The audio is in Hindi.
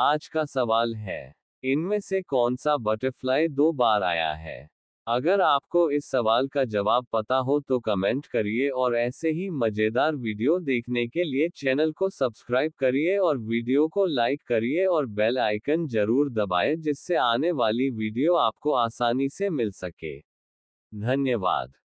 आज का सवाल है इनमें से कौन सा बटरफ्लाई दो बार आया है अगर आपको इस सवाल का जवाब पता हो तो कमेंट करिए और ऐसे ही मजेदार वीडियो देखने के लिए चैनल को सब्सक्राइब करिए और वीडियो को लाइक करिए और बेल आइकन जरूर दबाए जिससे आने वाली वीडियो आपको आसानी से मिल सके धन्यवाद